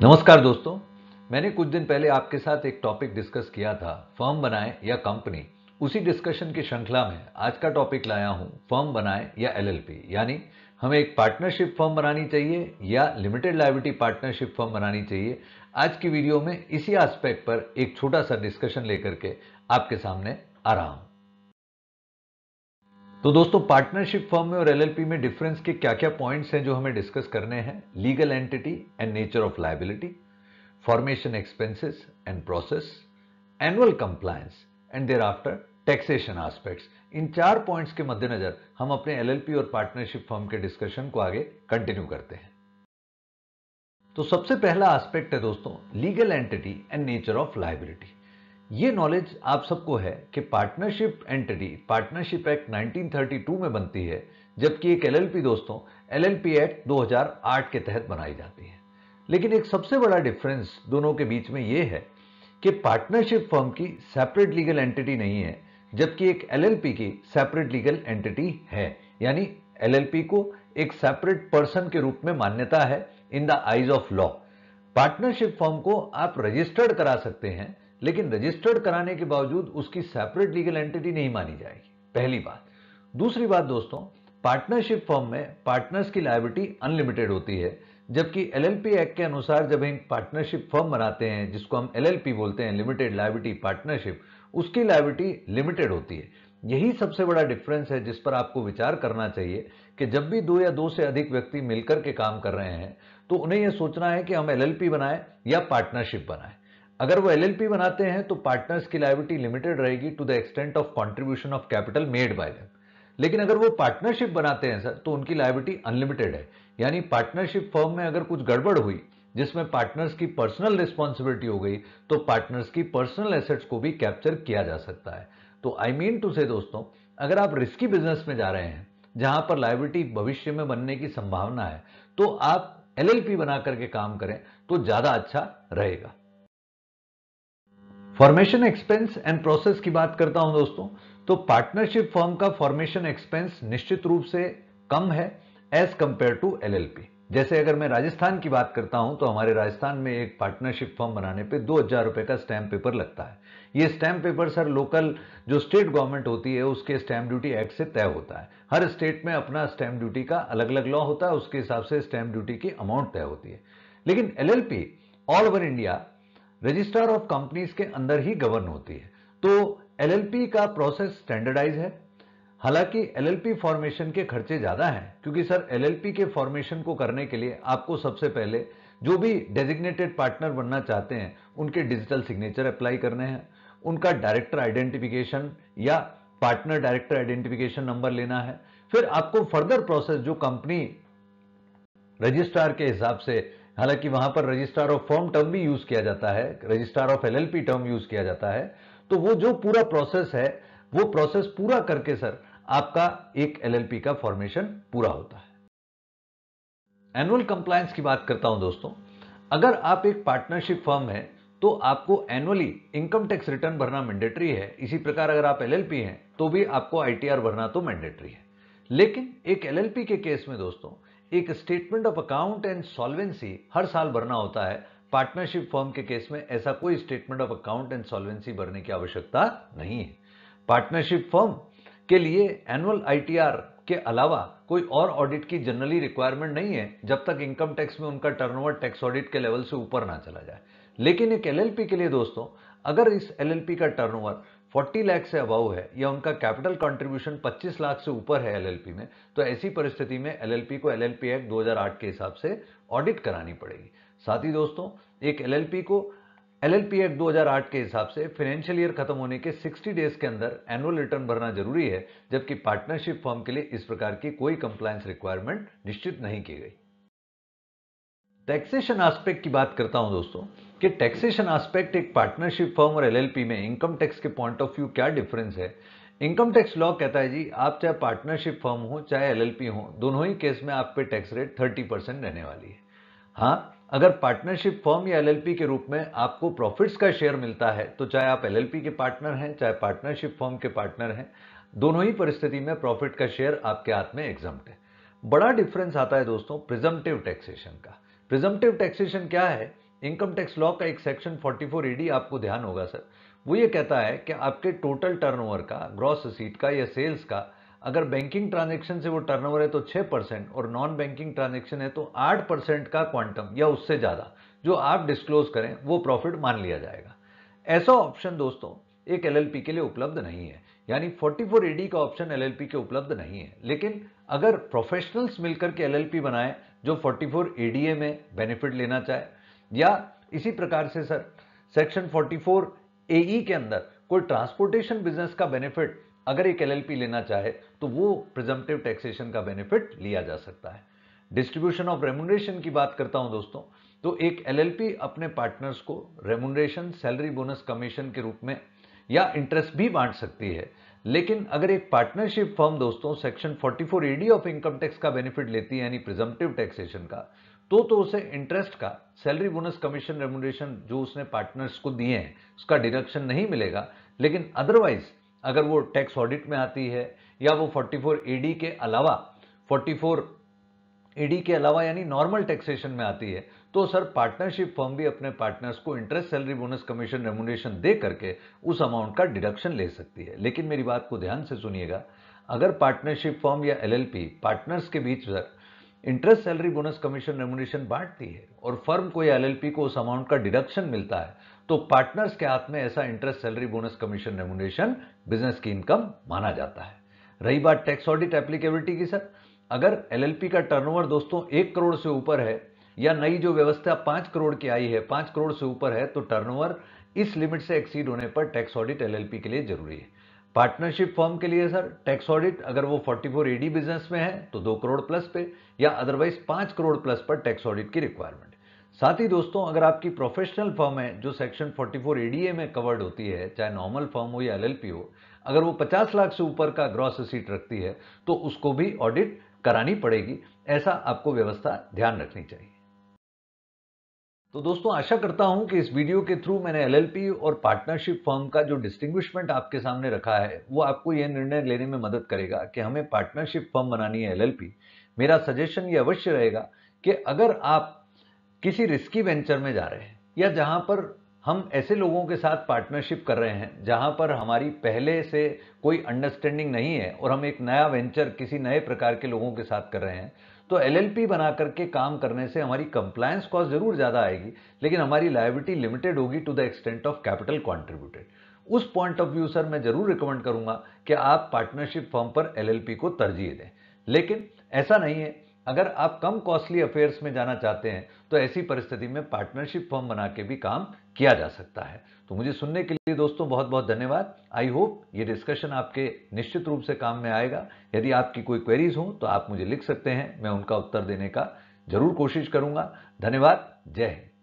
नमस्कार दोस्तों मैंने कुछ दिन पहले आपके साथ एक टॉपिक डिस्कस किया था फर्म बनाए या कंपनी उसी डिस्कशन की श्रृंखला में आज का टॉपिक लाया हूं फर्म बनाए या एलएलपी यानी हमें एक पार्टनरशिप फर्म बनानी चाहिए या लिमिटेड लाइबिलिटी पार्टनरशिप फर्म बनानी चाहिए आज की वीडियो में इसी एस्पेक्ट पर एक छोटा सा डिस्कशन लेकर के आपके सामने आ रहा हूं तो दोस्तों पार्टनरशिप फर्म में और एलएलपी में डिफरेंस के क्या क्या पॉइंट्स हैं जो हमें डिस्कस करने हैं legal entity and nature of liability formation expenses and process annual compliance and thereafter taxation aspects इन चार पॉइंट्स के मद्देनजर हम अपने एलएलपी और पार्टनरशिप फर्म के डिस्कशन को आगे कंटिन्यू करते हैं तो सबसे पहला एस्पेक्ट है दोस्तों legal entity and nature of liability ये नॉलेज आप सबको है कि पार्टनरशिप एंटिटी पार्टनरशिप एक्ट 1932 में बनती है जबकि एक एलएलपी दोस्तों एलएलपी एक्ट 2008 के तहत बनाई जाती है लेकिन एक सबसे बड़ा डिफरेंस दोनों के बीच में ये है कि पार्टनरशिप फर्म की सेपरेट लीगल एंटिटी नहीं है जबकि एक एलएलपी की सेपरेट लीगल एंटिटी है यानी एलएलपी को एक सेपरेट पर्सन के रूप में मान्यता है in the eyes of law partnership firm को आप रजिस्टर्ड करा सकते हैं लेकिन रजिस्टर्ड कराने के बावजूद उसकी सेपरेट लीगल एंटिटी नहीं मानी जाएगी पहली बात दूसरी बात दोस्तों पार्टनरशिप फॉर्म में पार्टनर्स की लाइबिलिटी अनलिमिटेड होती है जबकि एलएलपी एक्ट के अनुसार जब हम पार्टनरशिप फॉर्म बनाते हैं जिसको हम एल बोलते हैं लिमिटेड लाइबिलिटी पार्टनरशिप उसकी लाइबिलिटी लिमिटेड होती है यही सबसे बड़ा डिफरेंस है जिस पर आपको विचार करना चाहिए कि जब भी दो या दो से अधिक व्यक्ति मिलकर के काम कर रहे हैं तो उन्हें यह सोचना है कि हम पी बनाएं या पार्टनरशिप बनाएं अगर वो एलएलपी बनाते हैं तो पार्टनर्स की लाइबिलिटी लिमिटेड रहेगी to the extent of contribution of capital made by them लेकिन अगर वो पार्टनरशिप बनाते हैं सर तो उनकी लाइबिलिटी अनलिमिटेड है यानी पार्टनरशिप फर्म में अगर कुछ गड़बड़ हुई जिसमें पार्टनर्स की पर्सनल रिस्पॉन्सिबिलिटी हो गई तो पार्टनर्स की पर्सनल एसेट्स को भी कैप्चर किया जा सकता है तो आई मीन टू से दोस्तों अगर आप रिस्की बिजनेस में जा रहे हैं जहां पर लाइबिलिटी भविष्य में बनने की संभावना है तो आप एल बना करके काम करें तो ज़्यादा अच्छा रहेगा फॉर्मेशन एक्सपेंस एंड प्रोसेस की बात करता हूं दोस्तों तो पार्टनरशिप फॉर्म का फॉर्मेशन एक्सपेंस निश्चित रूप से कम है एज कंपेयर टू एल जैसे अगर मैं राजस्थान की बात करता हूं तो हमारे राजस्थान में एक पार्टनरशिप फॉर्म बनाने पे दो हजार रुपए का स्टैंप पेपर लगता है ये स्टैंप पेपर सर लोकल जो स्टेट गवर्नमेंट होती है उसके स्टैंप ड्यूटी एक्ट से तय होता है हर स्टेट में अपना स्टैंप ड्यूटी का अलग अलग लॉ होता है उसके हिसाब से स्टैंप ड्यूटी की अमाउंट तय होती है लेकिन L all over India registrar of companies के अंदर ही गवर्न होती है तो एलएलपी का प्रोसेस स्टैंडर्डाइज है हालांकि एलएलपी फॉर्मेशन के खर्चे ज्यादा हैं क्योंकि सर एलएलपी के फॉर्मेशन को करने के लिए आपको सबसे पहले जो भी डेजिग्नेटेड पार्टनर बनना चाहते हैं उनके डिजिटल सिग्नेचर अप्लाई करने हैं उनका डायरेक्टर आइडेंटिफिकेशन या पार्टनर डायरेक्टर आइडेंटिफिकेशन नंबर लेना है फिर आपको फर्दर प्रोसेस जो कंपनी रजिस्ट्रार के हिसाब से हालांकि वहां पर रजिस्ट्रार ऑफ फॉर्म टर्म भी यूज किया जाता है registrar of LLP term use किया जाता है तो वो जो पूरा प्रोसेस है वो प्रोसेस पूरा करके सर आपका एक एलएलपी का फॉर्मेशन पूरा होता है एनुअल कंप्लायंस की बात करता हूं दोस्तों अगर आप एक पार्टनरशिप फर्म है तो आपको एनुअली इनकम टैक्स रिटर्न भरना मैंडेटरी है इसी प्रकार अगर आप एलएलपी हैं तो भी आपको आईटीआर भरना तो मैंडेटरी है लेकिन एक एलएलपी के केस में दोस्तों एक statement of account and solvency हर साल भरना होता है पार्टनरशिप फर्म के केस में ऐसा कोई statement of account and solvency भरने की आवश्यकता नहीं है पार्टनरशिप फर्म के लिए एनुअल आईटीआर के अलावा कोई और ऑडिट की जनरली रिक्वायरमेंट नहीं है जब तक इनकम टैक्स में उनका टर्नओवर टैक्स ऑडिट के लेवल से ऊपर ना चला जाए लेकिन एक एलएलपी के लिए दोस्तों अगर इस एलएलपी का टर्नओवर 40 लाख से अबव है या उनका कैपिटल कंट्रीब्यूशन 25 लाख से ऊपर है एलएलपी में तो ऐसी परिस्थिति में एलएलपी को एलएलपी एक्ट 2008 के हिसाब से ऑडिट करानी पड़ेगी साथ ही दोस्तों एक एलएलपी को एलएलपी एक्ट 2008 के हिसाब से फाइनेंशियल ईयर खत्म होने के 60 डेज के अंदर एनुअल रिटर्न भरना जरूरी है जबकि पार्टनरशिप फॉर्म के लिए इस प्रकार की कोई कंप्लायंस रिक्वायरमेंट निश्चित नहीं की गई टैक्सेशन एस्पेक्ट की बात करता हूं दोस्तों कि टैक्सेशन एस्पेक्ट एक पार्टनरशिप फर्म और एलएलपी में इनकम टैक्स के पॉइंट ऑफ व्यू क्या डिफरेंस है इनकम टैक्स लॉ कहता है जी आप चाहे पार्टनरशिप फर्म हो चाहे एलएलपी हो दोनों ही केस में आप पे टैक्स रेट थर्टी परसेंट रहने वाली है हाँ अगर पार्टनरशिप फर्म या एलएलपी के रूप में आपको प्रॉफिट्स का शेयर मिलता है तो चाहे आप एलएलपी के पार्टनर हैं चाहे पार्टनरशिप फर्म के पार्टनर हैं दोनों ही परिस्थिति में प्रॉफिट का शेयर आपके हाथ में एग्जम्प्ट है बड़ा डिफरेंस आता है दोस्तों प्रिजम्प्टिव टैक्सेशन का प्रिजम्प्टिव टैक्सेशन क्या है इनकम टैक्स लॉ का एक सेक्शन 44 ईडी e आपको ध्यान होगा सर वो ये कहता है कि आपके टोटल टर्नओवर का ग्रॉस रिसीट का या सेल्स का अगर बैंकिंग ट्रांजेक्शन से वो टर्नओवर है तो 6 परसेंट और नॉन बैंकिंग ट्रांजेक्शन है तो 8 परसेंट का क्वांटम या उससे ज़्यादा जो आप डिस्क्लोज करें वो प्रॉफिट मान लिया जाएगा ऐसा ऑप्शन दोस्तों एक एलएलपी के लिए उपलब्ध नहीं है यानी 44 ईडी e का ऑप्शन एलएलपी के उपलब्ध नहीं है लेकिन अगर प्रोफेशनल्स मिलकर के एलएलपी बनाए जो 44 ईडीए e में बेनिफिट लेना चाहे या इसी प्रकार से सर सेक्शन 44 एई के अंदर कोई ट्रांसपोर्टेशन बिजनेस का बेनिफिट अगर एक एलएलपी लेना चाहे तो वो प्रिजम्पटिव टैक्सेशन का बेनिफिट लिया जा सकता है डिस्ट्रीब्यूशन ऑफ रेमुनरेशन की बात करता हूं दोस्तों तो एक एलएलपी अपने पार्टनर्स को रेमुनरेशन सैलरी बोनस कमीशन के रूप में या इंटरेस्ट भी बांट सकती है लेकिन अगर एक पार्टनरशिप फर्म दोस्तों section 44 ED of income tax का बेनिफिट लेती है यानी प्रिजम्पटिव टैक्सेशन का तो तो उसे इंटरेस्ट का सैलरी बोनस कमीशन रेमुनरेशन जो उसने पार्टनर्स को दिए हैं उसका डिडक्शन नहीं मिलेगा लेकिन अदरवाइज अगर वो टैक्स ऑडिट में आती है या वो 44 ईडी के अलावा 44 ईडी e के अलावा यानी नॉर्मल टैक्सेशन में आती है तो सर पार्टनरशिप फर्म भी अपने पार्टनर्स को interest salary bonus commission remuneration दे करके उस अमाउंट का डिडक्शन ले सकती है लेकिन मेरी बात को ध्यान से सुनिएगा अगर पार्टनरशिप फर्म या एलएलपी पार्टनर्स के बीच sir interest salary bonus commission remuneration बांटती है और फर्म को या एलएलपी को उस अमाउंट का डिडक्शन मिलता है तो पार्टनर्स के हाथ में ऐसा interest salary bonus commission remuneration business की इनकम माना जाता है रही बात टैक्स ऑडिट एप्लीकेबिलिटी की सर अगर एलएलपी का टर्नओवर दोस्तों एक करोड़ से ऊपर है या नई जो व्यवस्था पांच करोड़ की आई है पांच करोड़ से ऊपर है तो टर्नओवर इस लिमिट से एक्सीड होने पर टैक्स ऑडिट एलएलपी के लिए जरूरी है पार्टनरशिप फॉर्म के लिए सर टैक्स ऑडिट अगर वो 44 एडी बिजनेस में है तो दो करोड़ प्लस पे या अदरवाइज पांच करोड़ प्लस पर टैक्स ऑडिट की रिक्वायरमेंट साथ ही दोस्तों अगर आपकी प्रोफेशनल फॉर्म है जो सेक्शन 44 एडीए में कवर्ड होती है चाहे नॉर्मल फॉर्म हो या एलएलपी हो अगर वो 50 लाख से ऊपर का ग्रॉस सीट रखती है तो उसको भी ऑडिट करानी पड़ेगी ऐसा आपको व्यवस्था ध्यान रखनी चाहिए तो दोस्तों आशा करता हूं कि इस वीडियो के थ्रू मैंने एलएलपी और पार्टनरशिप फर्म का जो डिस्टिंग्विशमेंट आपके सामने रखा है वो आपको यह निर्णय लेने में मदद करेगा कि हमें पार्टनरशिप फर्म बनानी है एलएलपी मेरा सजेशन ये अवश्य रहेगा कि अगर आप किसी रिस्की वेंचर में जा रहे हैं या जहां पर हम ऐसे लोगों के साथ पार्टनरशिप कर रहे हैं जहां पर हमारी पहले से कोई अंडरस्टैंडिंग नहीं है और हम एक नया वेंचर किसी नए प्रकार के लोगों के साथ कर रहे हैं तो एल एल पी बना करके काम करने से हमारी कंप्लायंस कॉस्ट जरूर ज़्यादा आएगी लेकिन हमारी लाइबिलिटी लिमिटेड होगी to the extent of capital contributed उस पॉइंट ऑफ व्यू सर मैं जरूर रिकमेंड करूंगा कि आप पार्टनरशिप फॉर्म पर पी को तरजीह दें लेकिन ऐसा नहीं है अगर आप कम कॉस्टली अफेयर्स में जाना चाहते हैं तो ऐसी परिस्थिति में पार्टनरशिप फॉर्म बना के भी काम किया जा सकता है तो मुझे सुनने के लिए दोस्तों बहुत बहुत धन्यवाद आई होप ये डिस्कशन आपके निश्चित रूप से काम में आएगा यदि आपकी कोई क्वेरीज हो तो आप मुझे लिख सकते हैं मैं उनका उत्तर देने का जरूर कोशिश करूंगा धन्यवाद जय हिंद